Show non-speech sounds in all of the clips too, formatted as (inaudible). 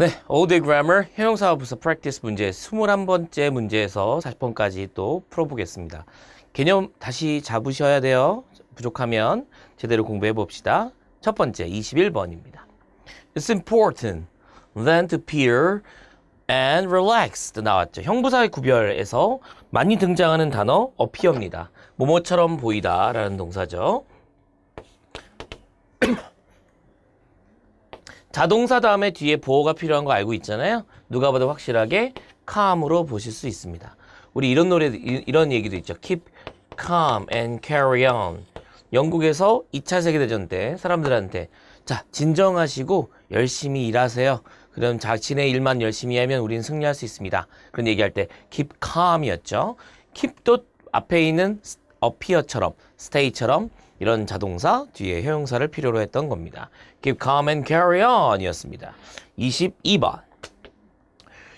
네, 어우 l 그 a y 형용사 부서 프랙티스 문제 21번째 문제에서 40번까지 또 풀어보겠습니다. 개념 다시 잡으셔야 돼요. 부족하면 제대로 공부해 봅시다. 첫 번째 21번입니다. It's important than to peer and relaxed 나왔죠. 형부사의 구별에서 많이 등장하는 단어 appear입니다. 뭐뭐처럼 보이다 라는 동사죠. 자동사 다음에 뒤에 보어가 필요한 거 알고 있잖아요. 누가 봐도 확실하게 calm으로 보실 수 있습니다. 우리 이런 노래 이런 얘기도 있죠. Keep calm and carry on. 영국에서 2차 세계대전 때 사람들한테 자 진정하시고 열심히 일하세요. 그럼 자신의 일만 열심히 하면 우리는 승리할 수 있습니다. 그런 얘기할 때 keep calm이었죠. keep도 앞에 있는 appear처럼, stay처럼 이런 자동사 뒤에 형용사를 필요로 했던 겁니다. Keep calm and carry on 이었습니다. 22번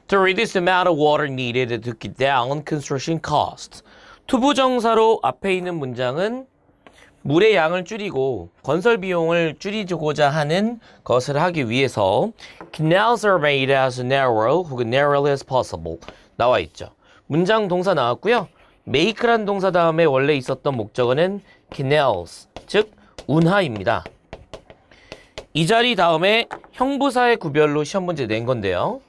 To reduce the amount of water needed to keep down construction costs 투부정사로 앞에 있는 문장은 물의 양을 줄이고 건설 비용을 줄이고자 하는 것을 하기 위해서 canals are made as narrow 혹은 narrowly as possible 나와 있죠. 문장 동사 나왔고요. make란 동사 다음에 원래 있었던 목적어는 canals, 즉 운하입니다. 이 자리 다음에 형부사의 구별로 시험 문제 낸 건데요.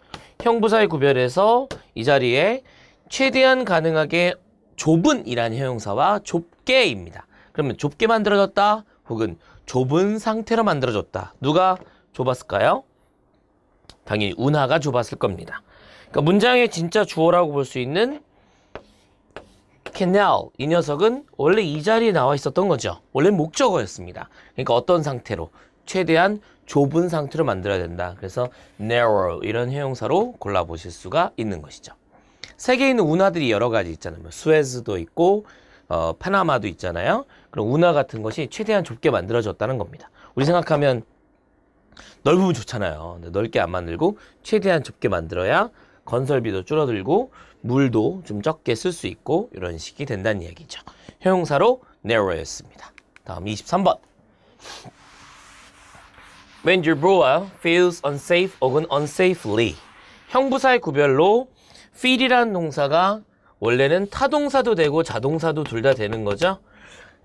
형부사의 구별에서 이 자리에 최대한 가능하게 좁은이라는 형용사와 좁게입니다. 그러면 좁게 만들어졌다 혹은 좁은 상태로 만들어졌다. 누가 좁았을까요? 당연히 운하가 좁았을 겁니다. 그러니까 문장의 진짜 주어라고 볼 수 있는 캐 a 이 녀석은 원래 이 자리에 나와 있었던 거죠. 원래 목적어였습니다. 그러니까 어떤 상태로 최대한 좁은 상태로 만들어야 된다. 그래서 narrow 이런 형용사로 골라보실 수가 있는 것이죠. 세계에 있는 운하들이 여러 가지 있잖아요. 뭐 스웨즈도 있고 어, 파나마도 있잖아요. 그럼 운하 같은 것이 최대한 좁게 만들어졌다는 겁니다. 우리 생각하면 넓으면 좋잖아요. 넓게 안 만들고 최대한 좁게 만들어야 건설비도 줄어들고 물도 좀 적게 쓸 수 있고 이런 식이 된다는 얘기죠. 형용사로 narrow였습니다. 다음 23번. When your brother feels unsafe 혹은 unsafely 형부사의 구별로 feel이라는 동사가 원래는 타동사도 되고 자동사도 둘 다 되는 거죠.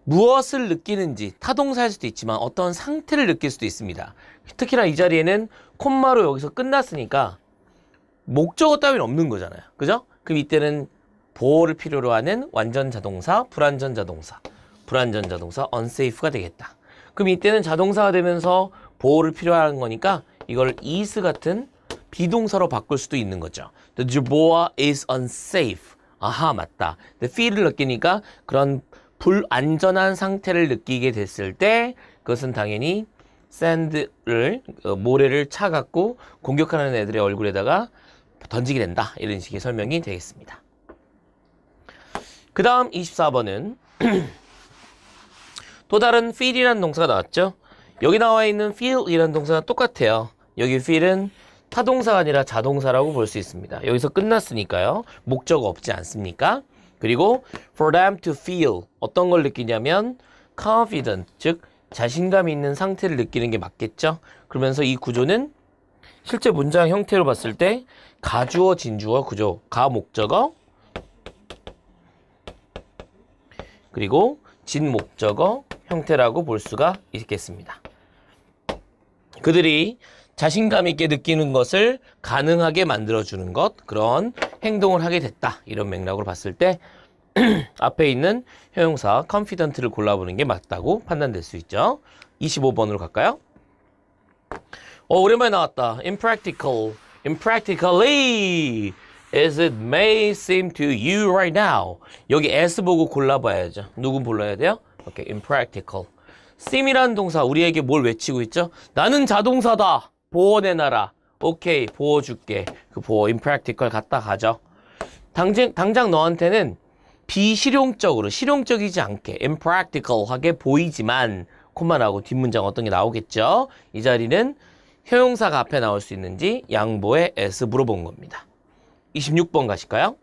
무엇을 느끼는지 타동사일 수도 있지만 어떤 상태를 느낄 수도 있습니다. 특히나 이 자리에는 콤마로 여기서 끝났으니까 목적어 따위는 없는 거잖아요. 그죠? 그럼 이때는 보호를 필요로 하는 완전 자동사, 불완전 자동사, 불완전 자동사, unsafe가 되겠다. 그럼 이때는 자동사가 되면서 보호를 필요로 하는 거니까 이걸 is 같은 비동사로 바꿀 수도 있는 거죠. The Juboa is unsafe. 아하, 맞다. 근데 feel을 느끼니까 그런 불안전한 상태를 느끼게 됐을 때 그것은 당연히 샌드를 어, 모래를 차갖고 공격하는 애들의 얼굴에다가 던지게 된다. 이런 식의 설명이 되겠습니다. 그 다음 24번은 (clears throat) 또 다른 feel이라는 동사가 나왔죠. 여기 나와 있는 feel이라는 동사랑 똑같아요. 여기 feel은 타동사가 아니라 자동사라고 볼 수 있습니다. 여기서 끝났으니까요. 목적 없지 않습니까? 그리고 for them to feel 어떤 걸 느끼냐면 confident 즉 자신감 있는 상태를 느끼는 게 맞겠죠. 그러면서 이 구조는 실제 문장 형태로 봤을 때 가주어 진주어 그죠? 가 목적어 그리고 진 목적어 형태라고 볼 수가 있겠습니다. 그들이 자신감 있게 느끼는 것을 가능하게 만들어주는 것 그런 행동을 하게 됐다 이런 맥락으로 봤을 때 (clears throat) 앞에 있는 형용사 confident를 골라보는 게 맞다고 판단될 수 있죠 25번으로 갈까요? 어 오랜만에 나왔다 impractical impractically as it may seem to you right now. 여기 s 보고 골라봐야죠. 누구 불러야 돼요? 오케이, impractical. seem이라는 동사 우리에게 뭘 외치고 있죠? 나는 자동사다. 보호내놔라. 오케이, 보호 줄게. 그 보호 impractical 갖다 가죠. 당장, 당장 너한테는 비실용적으로, 실용적이지 않게 impractical하게 보이지만 콤마나고 뒷문장 어떤 게 나오겠죠? 이 자리는 형용사가 앞에 나올 수 있는지 양보에 S 물어본 겁니다. 26번 가실까요?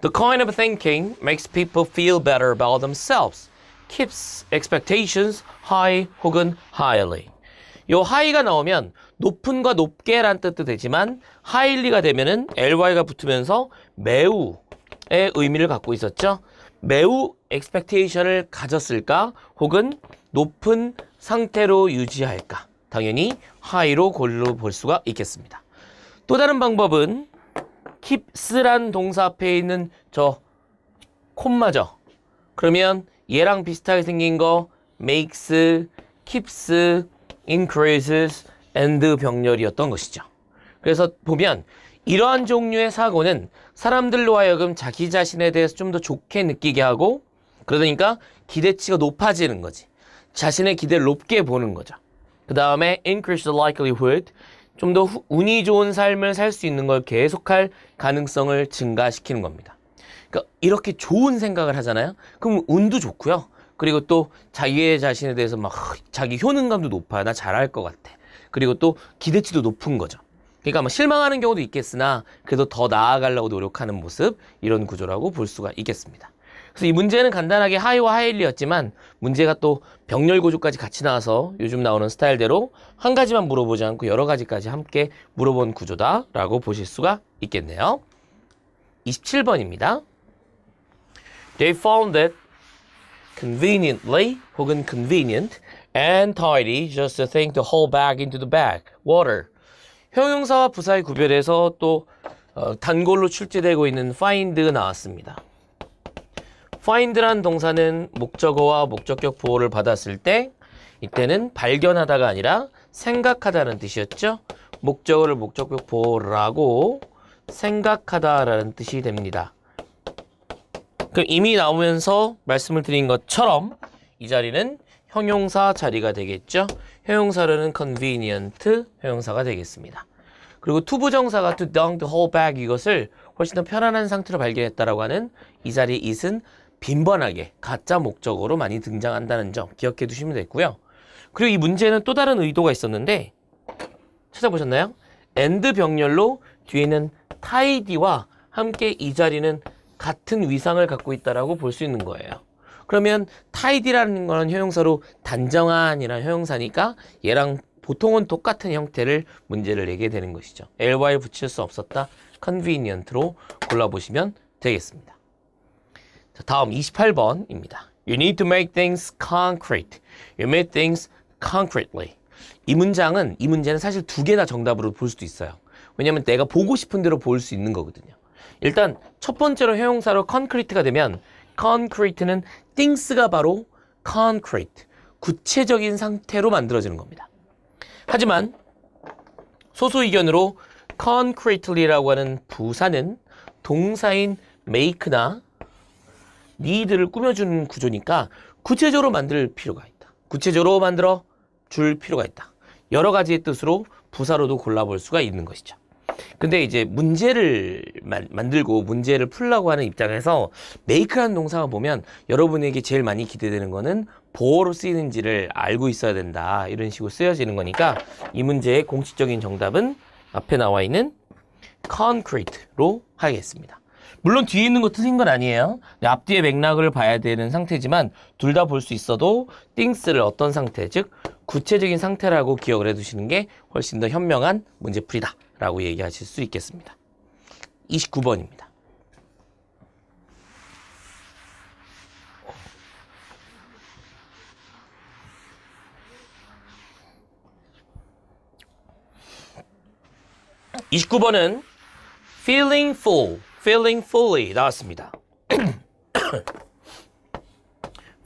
The kind of thinking makes people feel better about themselves. keeps expectations high 혹은 highly. 요 high가 나오면 높은과 높게란 뜻도 되지만 highly가 되면은 ly가 붙으면서 매우의 의미를 갖고 있었죠. 매우 expectation을 가졌을까 혹은 높은 상태로 유지할까. 당연히 하이로 골로 볼 수가 있겠습니다. 또 다른 방법은 킵스란 동사 앞에 있는 저 콤마죠. 그러면 얘랑 비슷하게 생긴 거 makes, keeps, increases, and 병렬이었던 것이죠. 그래서 보면 이러한 종류의 사고는 사람들로 하여금 자기 자신에 대해서 좀 더 좋게 느끼게 하고 그러니까 기대치가 높아지는 거지. 자신의 기대를 높게 보는 거죠. 그 다음에 increase the likelihood 좀 더 운이 좋은 삶을 살 수 있는 걸 계속할 가능성을 증가시키는 겁니다. 그러니까 이렇게 좋은 생각을 하잖아요. 그럼 운도 좋고요. 그리고 또 자기의 자신에 대해서 막 자기 효능감도 높아. 나 잘할 것 같아. 그리고 또 기대치도 높은 거죠. 그러니까 뭐 실망하는 경우도 있겠으나 그래도 더 나아가려고 노력하는 모습 이런 구조라고 볼 수가 있겠습니다. 그래서 이 문제는 간단하게 하이와 하일리였지만 문제가 또 병렬 구조까지 같이 나와서 요즘 나오는 스타일대로 한 가지만 물어보지 않고 여러 가지까지 함께 물어본 구조다라고 보실 수가 있겠네요. 27번입니다. They found t h t conveniently 혹은 convenient and tidy just a thing to h o l d back into the bag, water. 형용사와 부사의 구별에서 또 어, 단골로 출제되고 있는 find가 나왔습니다. find란 동사는 목적어와 목적격 보호를 받았을 때 이때는 발견하다가 아니라 생각하다는 뜻이었죠. 목적어를 목적격 보호라고 생각하다라는 뜻이 됩니다. 그럼 이미 나오면서 말씀을 드린 것처럼 이 자리는 형용사 자리가 되겠죠. 형용사로는 convenient 형용사가 되겠습니다. 그리고 투부정사가 to dunk t h h o l e bag 이것을 훨씬 더 편안한 상태로 발견했다라고 하는 이 자리 is은 빈번하게 가짜 목적으로 많이 등장한다는 점 기억해 두시면 되고요. 그리고 이 문제는 또 다른 의도가 있었는데 찾아보셨나요? and 병렬로 뒤에는 tidy와 함께 이 자리는 같은 위상을 갖고 있다라고 볼 수 있는 거예요. 그러면 tidy라는 거는 형용사로 단정한이라는 형용사니까 얘랑 보통은 똑같은 형태를 문제를 내게 되는 것이죠. ly 붙일 수 없었다. convenient로 골라보시면 되겠습니다. 자, 다음 28번입니다. You need to make things concrete. You make things concretely. 이 문장은 이 문제는 사실 두 개나 정답으로 볼 수도 있어요. 왜냐면 내가 보고 싶은 대로 볼 수 있는 거거든요. 일단 첫 번째로 형용사로 concrete가 되면 concrete는 things가 바로 concrete, 구체적인 상태로 만들어지는 겁니다. 하지만 소수 의견으로 concretely라고 하는 부사는 동사인 make나 니들을 꾸며주는 구조니까 구체적으로 만들 필요가 있다. 구체적으로 만들어 줄 필요가 있다. 여러 가지의 뜻으로 부사로도 골라볼 수가 있는 것이죠. 근데 이제 문제를 만들고 문제를 풀라고 하는 입장에서 make라는 동사가 보면 여러분에게 제일 많이 기대되는 거는 보어로 쓰이는지를 알고 있어야 된다 이런 식으로 쓰여지는 거니까 이 문제의 공식적인 정답은 앞에 나와 있는 concrete로 하겠습니다. 물론 뒤에 있는 거 틀린 건 아니에요. 앞뒤의 맥락을 봐야 되는 상태지만 둘 다 볼 수 있어도 띵스를 어떤 상태, 즉 구체적인 상태라고 기억을 해두시는 게 훨씬 더 현명한 문제풀이다 라고 얘기하실 수 있겠습니다. 29번입니다. (29번은) feeling full feeling fully 나왔습니다. (coughs)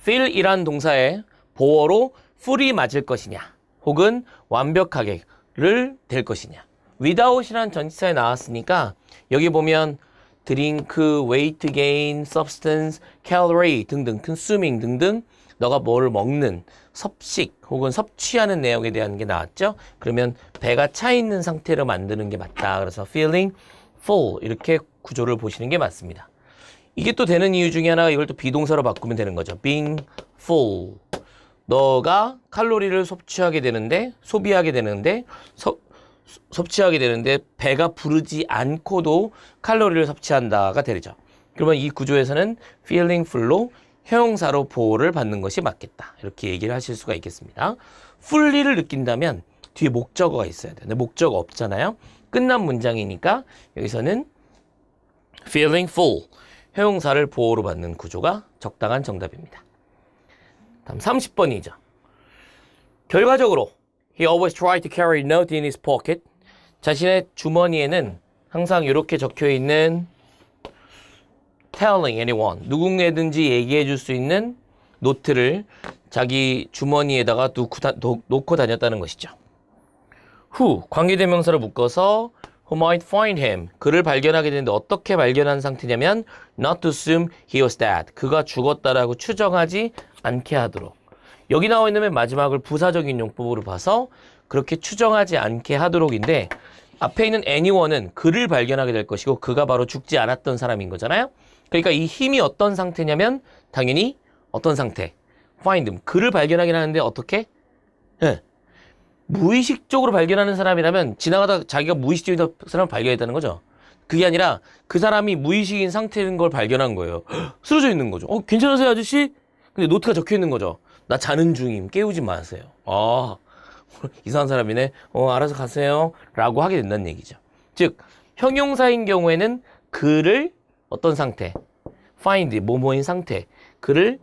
feel이란 동사의 보어로 fully 맞을 것이냐 혹은 완벽하게를 될 것이냐 without이란 전치사에 나왔으니까 여기 보면 drink, weight gain, substance, calorie 등등 consuming 등등 너가 뭘 먹는 섭식 혹은 섭취하는 내용에 대한 게 나왔죠. 그러면 배가 차 있는 상태로 만드는 게 맞다. 그래서 feeling full 이렇게 구조를 보시는 게 맞습니다. 이게 또 되는 이유 중에 하나가 이걸 또 비동사로 바꾸면 되는 거죠. being full. 너가 칼로리를 섭취하게 되는데 소비하게 되는데 섭, 섭취하게 되는데 배가 부르지 않고도 칼로리를 섭취한다가 되죠. 그러면 이 구조에서는 feeling full로 형용사로 보호를 받는 것이 맞겠다. 이렇게 얘기를 하실 수가 있겠습니다. fully를 느낀다면 뒤에 목적어가 있어야 돼요. 근데 목적어 없잖아요. 끝난 문장이니까 여기서는 feeling full. 형용사를 보호로 받는 구조가 적당한 정답입니다. 다음 30번이죠. 결과적으로 he always tried to carry note in his pocket. 자신의 주머니에는 항상 이렇게 적혀 있는 telling anyone 누군가든지 얘기해 줄 수 있는 노트를 자기 주머니에다가 놓고, 다, 놓고 다녔다는 것이죠. 후 관계대명사를 묶어서 who might find him. 그를 발견하게 되는데 어떻게 발견한 상태냐면 not to assume he was dead. 그가 죽었다라고 추정하지 않게 하도록. 여기 나와 있는 맨 마지막을 부사적인 용법으로 봐서 그렇게 추정하지 않게 하도록인데 앞에 있는 anyone은 그를 발견하게 될 것이고 그가 바로 죽지 않았던 사람인 거잖아요. 그러니까 이 힘이 어떤 상태냐면 당연히 어떤 상태? find him. 그를 발견하긴 하는데 어떻게? 네. 무의식적으로 발견하는 사람이라면 지나가다 자기가 무의식적인 사람을 발견했다는 거죠. 그게 아니라 그 사람이 무의식인 상태인 걸 발견한 거예요. 헉, (gasps) 쓰러져 있는 거죠. 어, 괜찮으세요, 아저씨? 근데 노트가 적혀 있는 거죠. 나 자는 중임. 깨우지 마세요. 아, (laughs) 이상한 사람이네. 어, 알아서 가세요. 라고 하게 된다는 얘기죠. 즉, 형용사인 경우에는 그를 어떤 상태? find, 뭐뭐인 상태. 그를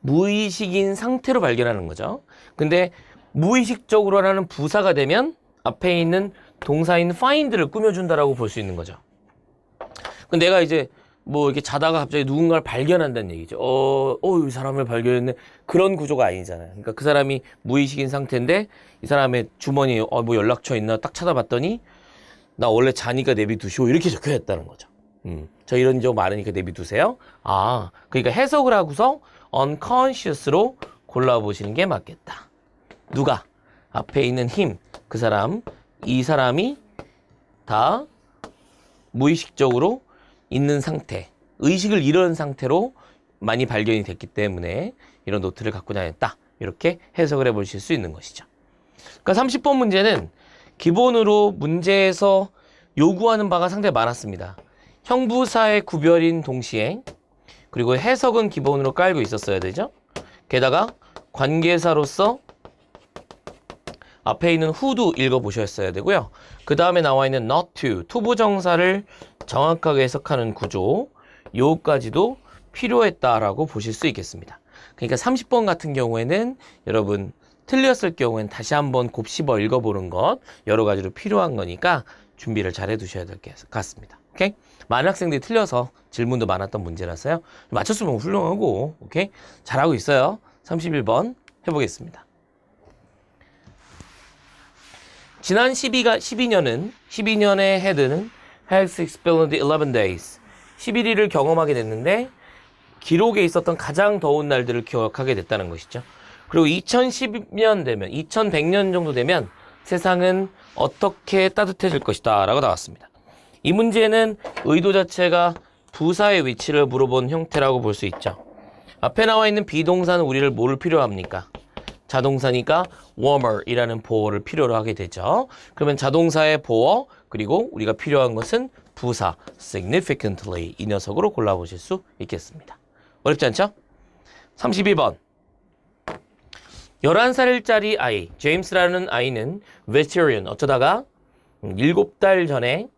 무의식인 상태로 발견하는 거죠. 근데 무의식적으로라는 부사가 되면 앞에 있는 동사인 find를 꾸며준다라고 볼 수 있는 거죠. 그 내가 이제 뭐 이렇게 자다가 갑자기 누군가를 발견한다는 얘기죠. 어, 어, 이 사람을 발견했네. 그런 구조가 아니잖아요. 그러니까 그 사람이 무의식인 상태인데 이 사람의 주머니에 어, 뭐 연락처 있나 딱 찾아봤더니 나 원래 자니까 내비두시오. 이렇게 적혀 있다는 거죠. 음, 저 이런 적 많으니까 내비두세요. 아, 그러니까 해석을 하고서 unconscious로 골라보시는 게 맞겠다. 누가? 앞에 있는 힘, 그 사람. 이 사람이 다 무의식적으로 있는 상태, 의식을 잃은 상태로 많이 발견이 됐기 때문에 이런 노트를 갖고 다녔다. 이렇게 해석을 해 보실 수 있는 것이죠. 그러니까 30번 문제는 기본으로 문제에서 요구하는 바가 상당히 많았습니다. 형부사의 구별인 동시에 그리고 해석은 기본으로 깔고 있었어야 되죠. 게다가 관계사로서 앞에 있는 who도 읽어보셨어야 되고요. 그 다음에 나와 있는 not to, to 부정사를 정확하게 해석하는 구조, 요까지도 필요했다라고 보실 수 있겠습니다. 그러니까 30번 같은 경우에는 여러분 틀렸을 경우엔 다시 한번 곱씹어 읽어보는 것 여러 가지로 필요한 거니까 준비를 잘 해두셔야 될 것 같습니다. 오케이? 많은 학생들이 틀려서 질문도 많았던 문제라서요. 맞췄으면 훌륭하고 오케이? 잘하고 있어요. 31번 해보겠습니다. 지난 12가 12년은 12년의 헤드는 has experienced 11 days 11일을 경험하게 됐는데 기록에 있었던 가장 더운 날들을 기억하게 됐다는 것이죠. 그리고 2010년 되면 2100년 정도 되면 세상은 어떻게 따뜻해질 것이다 라고 나왔습니다. 이 문제는 의도 자체가 부사의 위치를 물어본 형태라고 볼 수 있죠. 앞에 나와 있는 비동사는 우리를 뭘 필요합니까? 자동사니까 warmer이라는 보어를 필요로 하게 되죠. 그러면 자동사의 보어 그리고 우리가 필요한 것은 부사 significantly 이 녀석으로 골라보실 수 있겠습니다. 어렵지 않죠? 32번 11살짜리 아이, 제임스라는 아이는 vegetarian, 어쩌다가 7달 음, 전에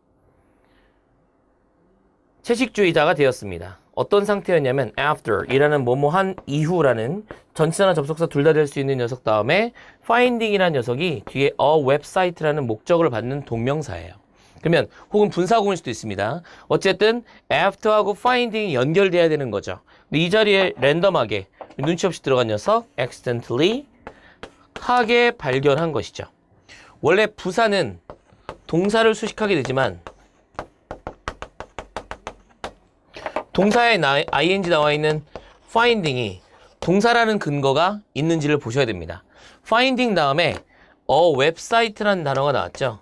채식주의자가 되었습니다. 어떤 상태였냐면 after 이라는 뭐뭐한 이후라는 전치사나 접속사 둘 다 될 수 있는 녀석 다음에 finding이라는 녀석이 뒤에 a website라는 목적을 받는 동명사예요. 그러면 혹은 분사구일 수도 있습니다. 어쨌든 after하고 finding이 연결돼야 되는 거죠. 근데 이 자리에 랜덤하게 눈치 없이 들어간 녀석 accidentally 하게 발견한 것이죠. 원래 부사는 동사를 수식하게 되지만 동사에 나, ing 나와 있는 finding이 동사라는 근거가 있는지를 보셔야 됩니다. finding 다음에 어 웹사이트라는 단어가 나왔죠.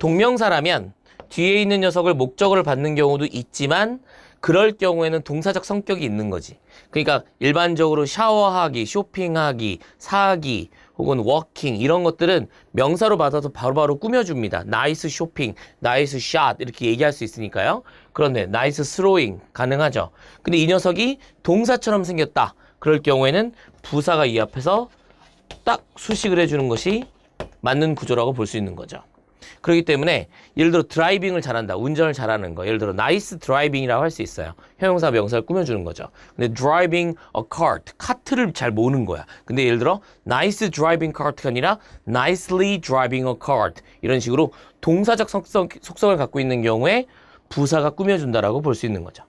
동명사라면 뒤에 있는 녀석을 목적을 받는 경우도 있지만 그럴 경우에는 동사적 성격이 있는 거지. 그러니까 일반적으로 샤워하기, 쇼핑하기, 사기, 혹은 워킹 이런 것들은 명사로 받아서 바로바로 꾸며줍니다. 나이스 쇼핑, 나이스 샷 이렇게 얘기할 수 있으니까요. 그런데 나이스 스로잉 가능하죠. 근데 이 녀석이 동사처럼 생겼다. 그럴 경우에는 부사가 이 앞에서 딱 수식을 해주는 것이 맞는 구조라고 볼 수 있는 거죠. 그렇기 때문에 예를 들어 드라이빙을 잘한다. 운전을 잘하는 거. 예를 들어 나이스 드라이빙이라고 할 수 있어요. 형용사 명사를 꾸며주는 거죠. 근데 드라이빙 어 n 트 카트를 잘 모는 거야. 근데 예를 들어 nice driving cart가 아니라 nicely d r i v i 이런 식으로 동사적 속성, 속성을 갖고 있는 경우에 부사가 꾸며준다라고 볼 수 있는 거죠.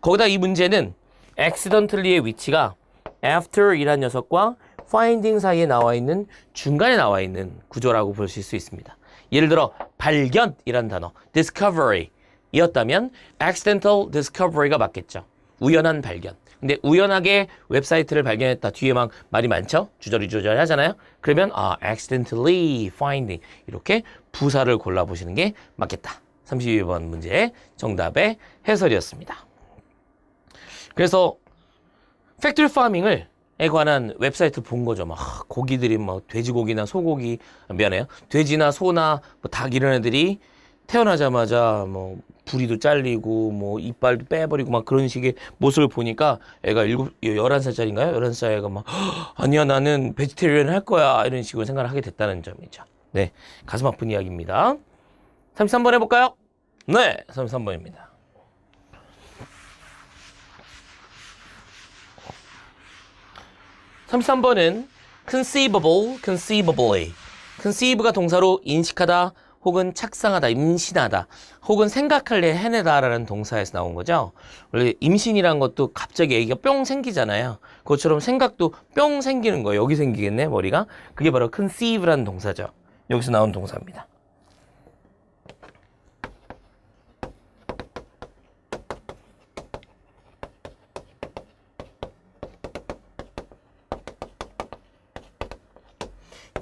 거기다 이 문제는 accidentally의 위치가 after 이란 녀석과 finding 사이에 나와 있는 중간에 나와 있는 구조라고 볼 수 있습니다. 예를 들어 발견이란 단어 discovery 이었다면 accidental discovery가 맞겠죠. 우연한 발견. 근데 우연하게 웹사이트를 발견했다. 뒤에 막 말이 많죠? 주저리주저리 하잖아요? 그러면 아, accidentally finding 이렇게 부사를 골라보시는 게 맞겠다. 32번 문제 정답의 해설이었습니다. 그래서 팩트리 파밍을 에 관한 웹사이트 본 거죠. 막 고기들이 막 뭐 돼지고기나 소고기 미안해요. 돼지나 소나 뭐 닭 이런 애들이 태어나자마자 뭐 부리도 잘리고 뭐 이빨도 빼버리고 막 그런 식의 모습을 보니까 애가 일곱 열한 살짜리인가요? 열한 살 애가 막 아니야 나는 베지테리언 할 거야 이런 식으로 생각을 하게 됐다는 점이죠. 네 가슴 아픈 이야기입니다. 33번 해볼까요? 네 33번입니다. 33번은 conceivable, conceivably. conceive가 동사로 인식하다 혹은 착상하다, 임신하다 혹은 생각할래, 해내다라는 동사에서 나온 거죠. 원래 임신이란 것도 갑자기 애기가 뿅 생기잖아요. 그것처럼 생각도 뿅 생기는 거예요. 여기 생기겠네, 머리가. 그게 바로 conceive라는 동사죠. 여기서 나온 동사입니다.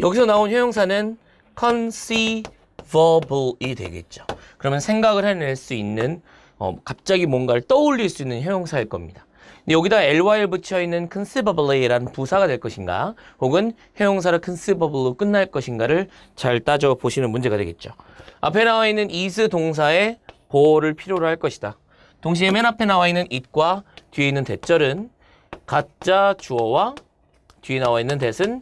여기서 나온 형용사는 conceivable이 되겠죠. 그러면 생각을 해낼 수 있는 어, 갑자기 뭔가를 떠올릴 수 있는 형용사일 겁니다. 여기다 ly를 붙여있는 conceivable라는 부사가 될 것인가 혹은 형용사를 conceivable로 끝날 것인가를 잘 따져보시는 문제가 되겠죠. 앞에 나와 있는 is 동사의 보호를 필요로 할 것이다. 동시에 맨 앞에 나와 있는 it과 뒤에 있는 대절은 가짜 주어와 뒤에 나와 있는 대은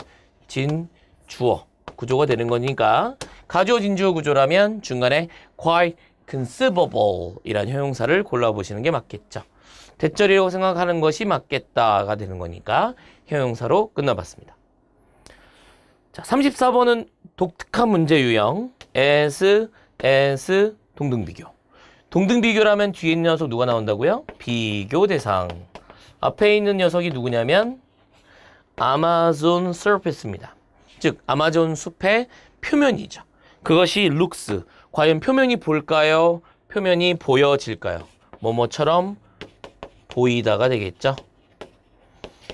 진 주어 구조가 되는 거니까 가주어진 주어 구조라면 중간에 quite conceivable 이란 형용사를 골라보시는 게 맞겠죠. 대절이라고 생각하는 것이 맞겠다가 되는 거니까 형용사로 끝나봤습니다. 자, 34번은 독특한 문제 유형 as, as, 동등비교. 동등비교라면 뒤에 있는 녀석 누가 나온다고요? 비교 대상. 앞에 있는 녀석이 누구냐면 아마존 서피스입니다. 즉 아마존 숲의 표면이죠. 그것이 룩스. 과연 표면이 볼까요? 표면이 보여질까요? 뭐뭐처럼 보이다가 되겠죠.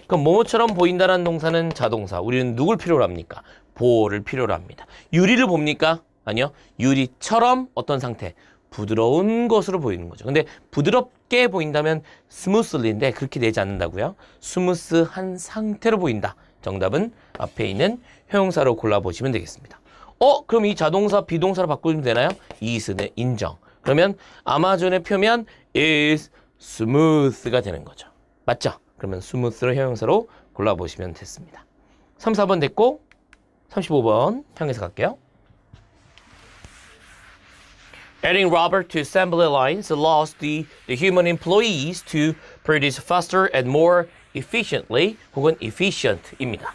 그럼 뭐뭐처럼 보인다는 동사는 자동사. 우리는 누굴 필요로 합니까? 보호를 필요로 합니다. 유리를 봅니까? 아니요. 유리처럼 어떤 상태? 부드러운 것으로 보이는 거죠. 근데 부드럽게 보인다면 스무스리인데 그렇게 되지 않는다고요. 스무스한 상태로 보인다. 정답은 앞에 있는 형용사로 골라보시면 되겠습니다. 어? 그럼 이 자동사 비동사로 바꾸면 되나요? 이스네 인정. 그러면 아마존의 표면 is smooth가 되는 거죠. 맞죠? 그러면 smooth를 형용사로 골라보시면 됐습니다. 3, 4번 됐고 35번 향해서 갈게요. Adding rubber to assembly lines allows the, the human employees to produce faster and more efficiently 혹은 efficient입니다.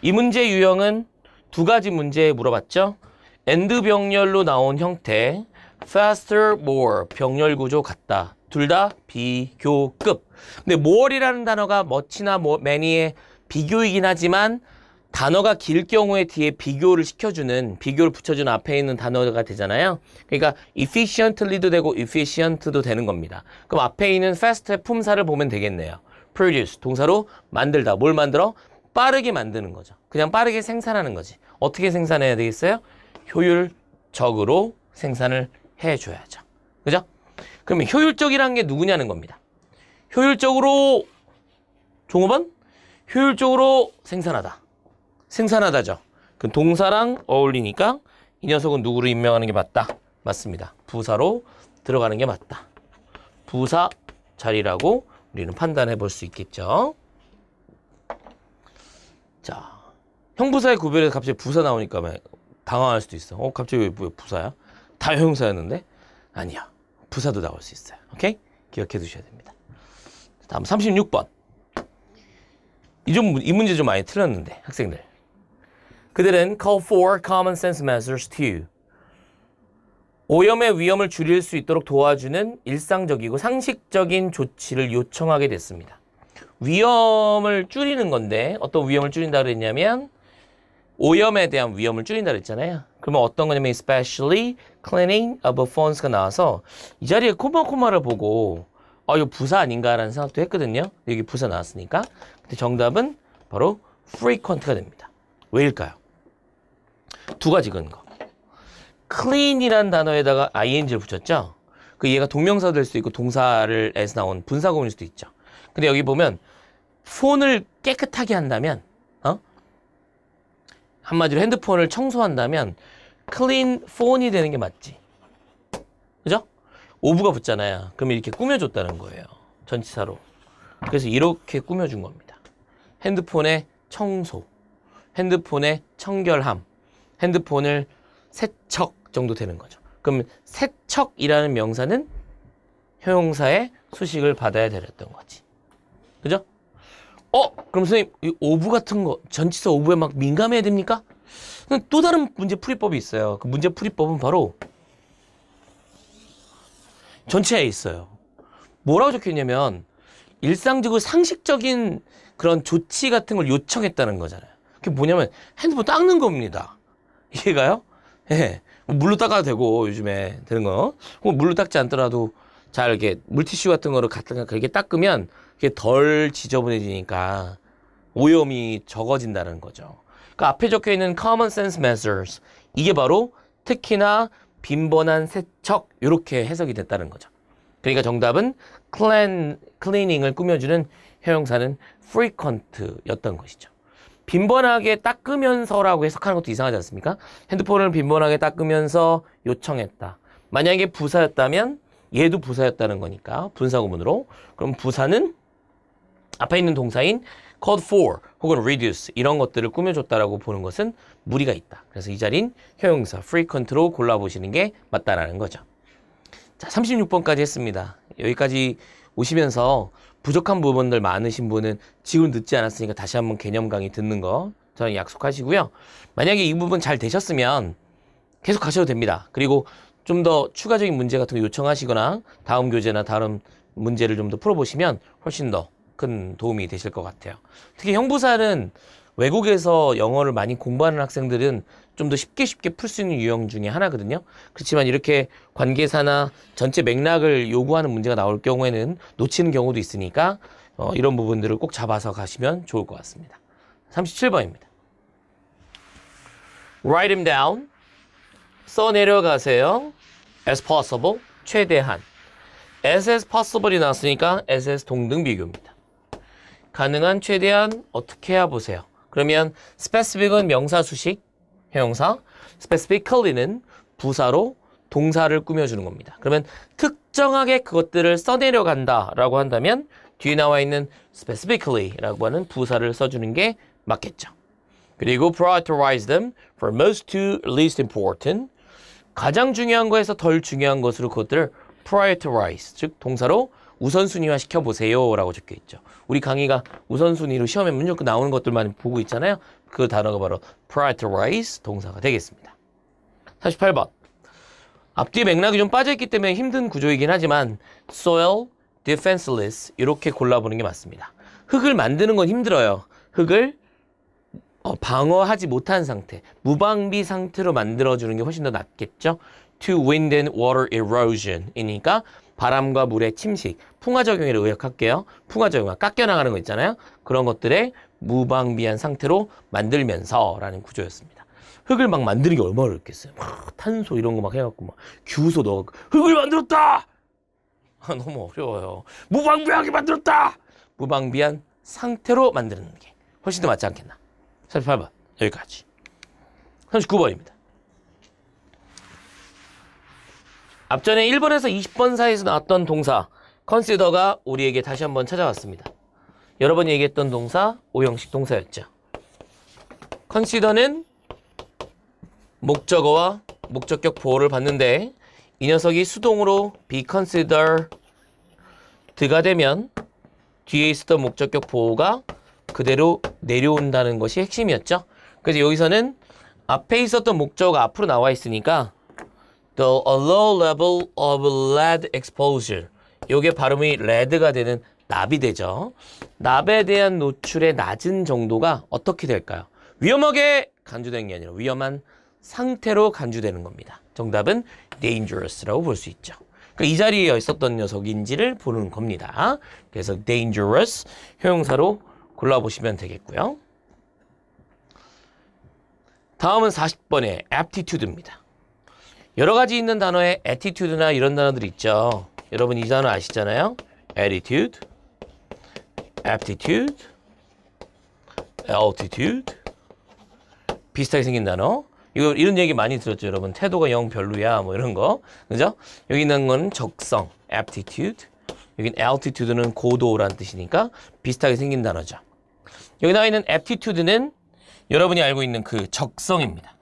이 문제 유형은 두 가지 문제 물어봤죠. and 병렬로 나온 형태 faster, more 병렬 구조 같다. 둘 다 비교급. 근데 more이라는 단어가 멋지나 뭐 many의 비교이긴 하지만 단어가 길 경우에 뒤에 비교를 시켜주는 비교를 붙여준 앞에 있는 단어가 되잖아요. 그러니까 efficiently도 되고 efficient도 되는 겁니다. 그럼 앞에 있는 fast의 품사를 보면 되겠네요. produce 동사로 만들다. 뭘 만들어? 빠르게 만드는 거죠. 그냥 빠르게 생산하는 거지. 어떻게 생산해야 되겠어요? 효율적으로 생산을 해줘야죠. 그죠? 그러면 효율적이라는 게 누구냐는 겁니다. 효율적으로 종업원? 효율적으로 생산하다. 생산하다죠. 그 동사랑 어울리니까 이 녀석은 누구로 임명하는 게 맞다. 맞습니다. 부사로 들어가는 게 맞다. 부사 자리라고 우리는 판단해 볼 수 있겠죠. 자, 형부사의 구별에서 갑자기 부사 나오니까 당황할 수도 있어. 어, 갑자기 왜 부사야? 다 형용사였는데? 아니야. 부사도 나올 수 있어요. 오케이? 기억해 두셔야 됩니다. 다음 36번. 이, 좀, 이 문제 좀 많이 틀렸는데, 학생들. 그들은 call for common sense measures to 오염의 위험을 줄일 수 있도록 도와주는 일상적이고 상식적인 조치를 요청하게 됐습니다. 위험을 줄이는 건데 어떤 위험을 줄인다 그랬냐면 오염에 대한 위험을 줄인다 그랬잖아요. 그러면 어떤 거냐면 especially cleaning of phones가 나와서 이 자리에 코마코마를 보고 아 이거 부사 아닌가라는 생각도 했거든요. 여기 부사 나왔으니까. 근데 정답은 바로 frequent가 됩니다. 왜일까요? 두 가지 근거. clean이란 단어에다가 ing를 붙였죠. 그 얘가 동명사 될 수도 있고 동사를 에서 나온 분사공일 수도 있죠. 근데 여기 보면 폰을 깨끗하게 한다면 어? 한마디로 핸드폰을 청소한다면 clean phone이 되는 게 맞지. 그죠? 오브가 붙잖아요. 그러면 이렇게 꾸며줬다는 거예요. 전치사로. 그래서 이렇게 꾸며준 겁니다. 핸드폰의 청소, 핸드폰의 청결함, 핸드폰을 세척, 정도 되는 거죠. 그럼 세척이라는 명사는 형용사의 수식을 받아야 되었던 거지. 그죠? 어? 그럼 선생님 이 오브 같은 거 전치사 오브에 막 민감해야 됩니까? 또 다른 문제 풀이법이 있어요. 그 문제 풀이법은 바로 전체에 있어요. 뭐라고 적혀있냐면 일상적으로 상식적인 그런 조치 같은 걸 요청했다는 거잖아요. 그게 뭐냐면 핸드폰 닦는 겁니다. 이해가요? 예. 물로 닦아도 되고 요즘에 되는 거. 물로 닦지 않더라도 잘 이렇게 물티슈 같은 거를 갖다가 그렇게 닦으면 그게 덜 지저분해지니까 오염이 적어진다는 거죠. 그 앞에 적혀 있는 common sense measures 이게 바로 특히나 빈번한 세척 이렇게 해석이 됐다는 거죠. 그러니까 정답은 clean, cleaning을 꾸며주는 형용사는 frequent였던 것이죠. 빈번하게 닦으면서라고 해석하는 것도 이상하지 않습니까? 핸드폰을 빈번하게 닦으면서 요청했다. 만약에 부사였다면 얘도 부사였다는 거니까 분사구문으로 그럼 부사는 앞에 있는 동사인 called for 혹은 reduce 이런 것들을 꾸며줬다라고 보는 것은 무리가 있다. 그래서 이 자린 형용사 frequent로 골라보시는 게 맞다라는 거죠. 자, 36번까지 했습니다. 여기까지 오시면서 부족한 부분들 많으신 분은 지금 듣지 않았으니까 다시 한번 개념 강의 듣는 거 저는 약속하시고요. 만약에 이 부분 잘 되셨으면 계속 가셔도 됩니다. 그리고 좀 더 추가적인 문제 같은 거 요청하시거나 다음 교재나 다른 문제를 좀 더 풀어보시면 훨씬 더 큰 도움이 되실 것 같아요. 특히 형부살은 외국에서 영어를 많이 공부하는 학생들은 좀 더 쉽게 쉽게 풀 수 있는 유형 중에 하나거든요. 그렇지만 이렇게 관계사나 전체 맥락을 요구하는 문제가 나올 경우에는 놓치는 경우도 있으니까 어, 이런 부분들을 꼭 잡아서 가시면 좋을 것 같습니다. 37번입니다. Write him down. 써 내려가세요. As possible. 최대한. as as possible이 나왔으니까 as as 동등 비교입니다. 가능한 최대한 어떻게 해야 보세요. 그러면 specific은 명사 수식, 형용사, specifically는 부사로 동사를 꾸며주는 겁니다. 그러면 특정하게 그것들을 써내려간다라고 한다면 뒤에 나와 있는 specifically라고 하는 부사를 써주는 게 맞겠죠. 그리고 prioritize them for most to least important. 가장 중요한 거에서 덜 중요한 것으로 그것들을 prioritize, 즉 동사로 우선순위화 시켜보세요 라고 적혀있죠. 우리 강의가 우선순위로 시험에 문제고 나오는 것들만 보고 있잖아요. 그 단어가 바로 prioritize 동사가 되겠습니다. 48번. 앞뒤 맥락이 좀 빠져있기 때문에 힘든 구조이긴 하지만 soil, defenseless 이렇게 골라보는 게 맞습니다. 흙을 만드는 건 힘들어요. 흙을 어, 방어하지 못한 상태, 무방비 상태로 만들어주는 게 훨씬 더 낫겠죠? To wind and water erosion이니까 바람과 물의 침식, 풍화작용에 의역할게요. 풍화작용, 과 깎여나가는 거 있잖아요. 그런 것들의 무방비한 상태로 만들면서 라는 구조였습니다. 흙을 막 만드는 게 얼마나 어렵겠어요. 막 탄소 이런 거 막 해갖고 막 규소 넣어 흙을 만들었다! 아, 너무 어려워요. 무방비하게 만들었다! 무방비한 상태로 만드는 게 훨씬 더 맞지 않겠나. 38번 여기까지. 39번입니다. 앞전에 1번에서 20번 사이에서 나왔던 동사 consider가 우리에게 다시 한번 찾아왔습니다. 여러 번 얘기했던 동사 오형식 동사였죠. consider는 목적어와 목적격 보호를 받는데 이 녀석이 수동으로 be considered가 되면 뒤에 있었던 목적격 보호가 그대로 내려온다는 것이 핵심이었죠. 그래서 여기서는 앞에 있었던 목적어가 앞으로 나와 있으니까 t h o low level of lead exposure. 요게 발음이 레드가 되는 납이 되죠. 납에 대한 노출의 낮은 정도가 어떻게 될까요? 위험하게 간주되는 게 아니라 위험한 상태로 간주되는 겁니다. 정답은 dangerous라고 볼 수 있죠. 그러니까 이 자리에 있었던 녀석인지를 보는 겁니다. 그래서 dangerous 형용사로 골라보시면 되겠고요. 다음은 40번의 aptitude입니다. 여러 가지 있는 단어에 attitude나 이런 단어들 있죠. 여러분 이 단어 아시잖아요. attitude, aptitude, altitude 비슷하게 생긴 단어 이거 이런 얘기 많이 들었죠 여러분 태도가 영 별로야 뭐 이런 거 그죠? 여기 있는 건 적성 aptitude 여긴 altitude는 고도라는 뜻이니까 비슷하게 생긴 단어죠 여기 나와 있는 aptitude는 여러분이 알고 있는 그 적성입니다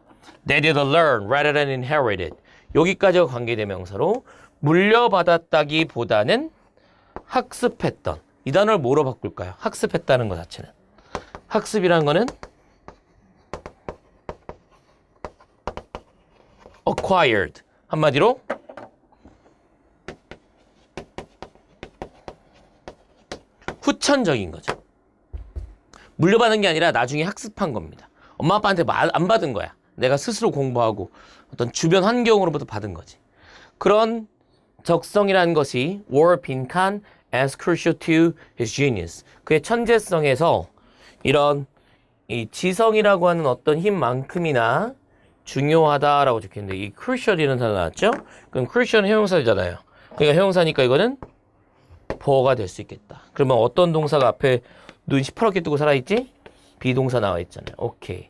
They did learn rather than inherited 여기까지가 관계대명사로 물려받았다기보다는 학습했던 이 단어를 뭐로 바꿀까요? 학습했다는 것 자체는 학습이라는 거는 acquired 한마디로 후천적인 거죠. 물려받은 게 아니라 나중에 학습한 겁니다. 엄마 아빠한테 안 받은 거야. 내가 스스로 공부하고 어떤 주변 환경으로부터 받은 거지. 그런 적성이라는 것이 were 빈칸 as crucial to his genius. 그의 천재성에서 이런 이 지성이라고 하는 어떤 힘만큼이나 중요하다라고 적혀있는데 이 crucial이라는 단어 나왔죠? 그럼 crucial은 형용사잖아요. 그러니까 형용사니까 이거는 보어가 될 수 있겠다. 그러면 어떤 동사가 앞에 눈 시퍼렇게 뜨고 살아있지? 비동사 나와 있잖아요. 오케이.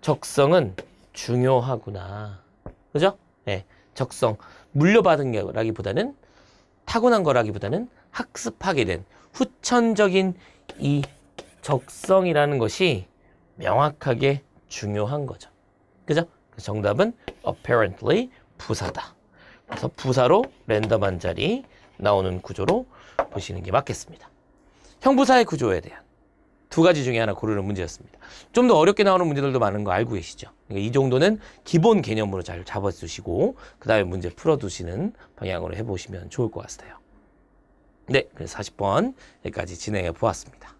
적성은 중요하구나. 그죠? 예. 적성. 물려받은 거라기보다는 타고난 거라기보다는 학습하게 된 후천적인 이 적성이라는 것이 명확하게 중요한 거죠. 그죠? 정답은 apparently 부사다. 그래서 부사로 랜덤한 자리 나오는 구조로 보시는 게 맞겠습니다. 형부사의 구조에 대한 두 가지 중에 하나 고르는 문제였습니다. 좀 더 어렵게 나오는 문제들도 많은 거 알고 계시죠? 그러니까 이 정도는 기본 개념으로 잘 잡아주시고 그 다음에 문제 풀어두시는 방향으로 해보시면 좋을 것 같아요. 네, 그래서 40번 여기까지 진행해 보았습니다.